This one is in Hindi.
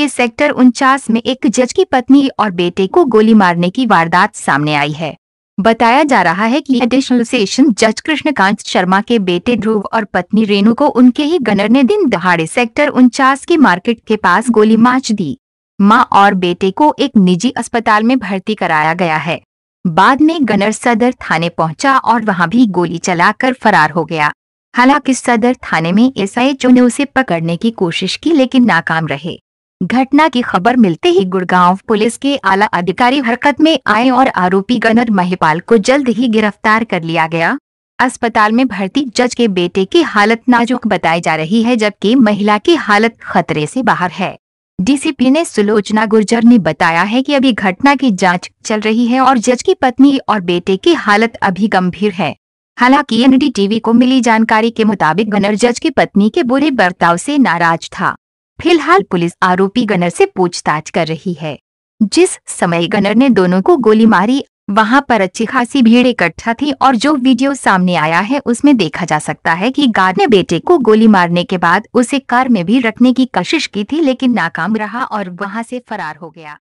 के सेक्टर उनचास में एक जज की पत्नी और बेटे को गोली मारने की वारदात सामने आई है बताया जा रहा है कि एडिशनल सेशन जज कृष्णकांत शर्मा के बेटे ध्रुव और पत्नी रेणु को उनके ही गनर ने दिन दहाड़े सेक्टर उनचास की मार्केट के पास गोली मार दी माँ और बेटे को एक निजी अस्पताल में भर्ती कराया गया है बाद में गनर सदर थाने पहुंचा और वहां भी गोली चलाकर फरार हो गया हालांकि सदर थाने में एसआईएचओ ने उसे पकड़ने की कोशिश की लेकिन नाकाम रहे घटना की खबर मिलते ही गुड़गांव पुलिस के आला अधिकारी हरकत में आए और आरोपी गनर महिपाल को जल्द ही गिरफ्तार कर लिया गया अस्पताल में भर्ती जज के बेटे की हालत नाजुक बताई जा रही है जबकि महिला की हालत खतरे से बाहर है डीसीपी ने सुलोचना गुर्जर ने बताया है कि अभी घटना की जांच चल रही है और जज की पत्नी और बेटे की हालत अभी गंभीर है हालांकि एनडीटीवी को मिली जानकारी के मुताबिक गनर जज की पत्नी के बुरे बर्ताव से नाराज था फिलहाल पुलिस आरोपी गनर से पूछताछ कर रही है जिस समय गनर ने दोनों को गोली मारी वहां पर अच्छी खासी भीड़ इकट्ठा थी और जो वीडियो सामने आया है उसमें देखा जा सकता है कि गार्ड ने बेटे को गोली मारने के बाद उसे कार में भी रखने की कोशिश की थी लेकिन नाकाम रहा और वहां से फरार हो गया